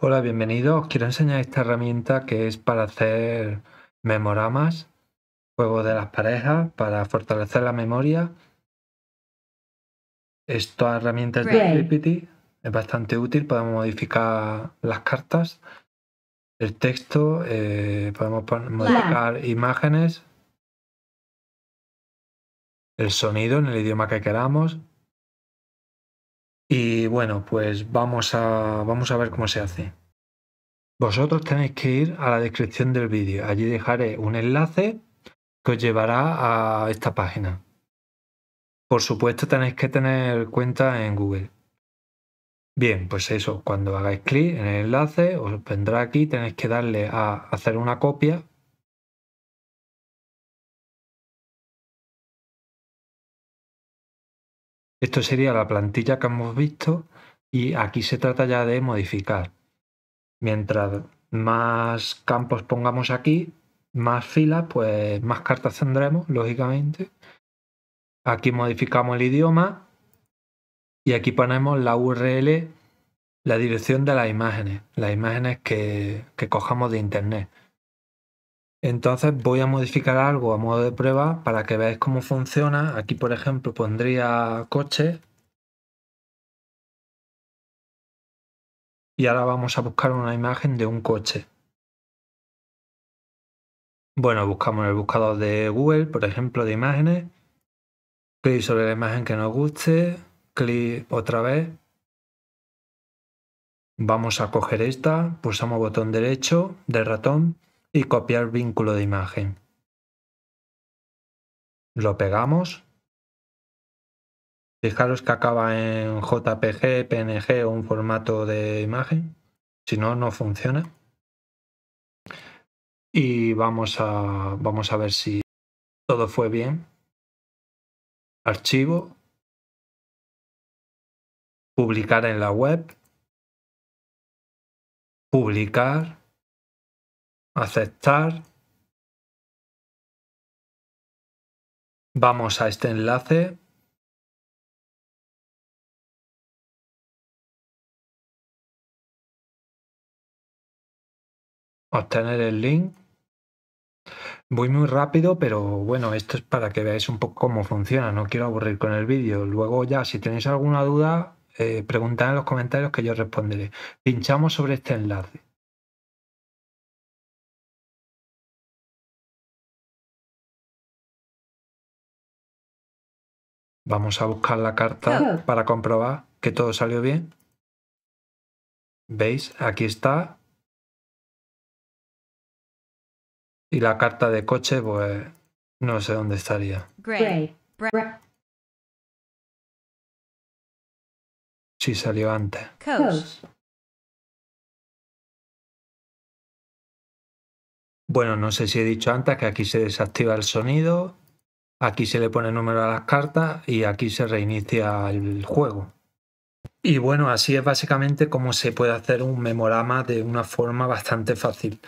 Hola, bienvenidos. Os quiero enseñar esta herramienta que es para hacer memoramas, juego de las parejas, para fortalecer la memoria. Esta herramienta es de es bastante útil, podemos modificar las cartas, el texto, eh, podemos modificar imágenes, el sonido en el idioma que queramos, bueno, pues vamos a, vamos a ver cómo se hace. Vosotros tenéis que ir a la descripción del vídeo. Allí dejaré un enlace que os llevará a esta página. Por supuesto tenéis que tener cuenta en Google. Bien, pues eso, cuando hagáis clic en el enlace, os vendrá aquí, tenéis que darle a hacer una copia Esto sería la plantilla que hemos visto y aquí se trata ya de modificar. Mientras más campos pongamos aquí, más filas, pues más cartas tendremos, lógicamente. Aquí modificamos el idioma y aquí ponemos la URL, la dirección de las imágenes, las imágenes que, que cojamos de internet. Entonces voy a modificar algo a modo de prueba para que veáis cómo funciona. Aquí, por ejemplo, pondría coche. Y ahora vamos a buscar una imagen de un coche. Bueno, buscamos en el buscador de Google, por ejemplo, de imágenes. Clic sobre la imagen que nos guste. Clic otra vez. Vamos a coger esta. Pulsamos botón derecho del ratón y copiar vínculo de imagen. Lo pegamos. Fijaros que acaba en JPG, PNG o un formato de imagen. Si no, no funciona. Y vamos a, vamos a ver si todo fue bien. Archivo. Publicar en la web. Publicar aceptar. Vamos a este enlace. Obtener el link. Voy muy rápido, pero bueno, esto es para que veáis un poco cómo funciona. No quiero aburrir con el vídeo. Luego ya, si tenéis alguna duda, eh, preguntad en los comentarios que yo responderé. Pinchamos sobre este enlace. Vamos a buscar la carta para comprobar que todo salió bien. ¿Veis? Aquí está. Y la carta de coche, pues no sé dónde estaría. Sí, salió antes. Coach. Bueno, no sé si he dicho antes que aquí se desactiva el sonido. Aquí se le pone número a las cartas y aquí se reinicia el juego. Y bueno, así es básicamente como se puede hacer un memorama de una forma bastante fácil.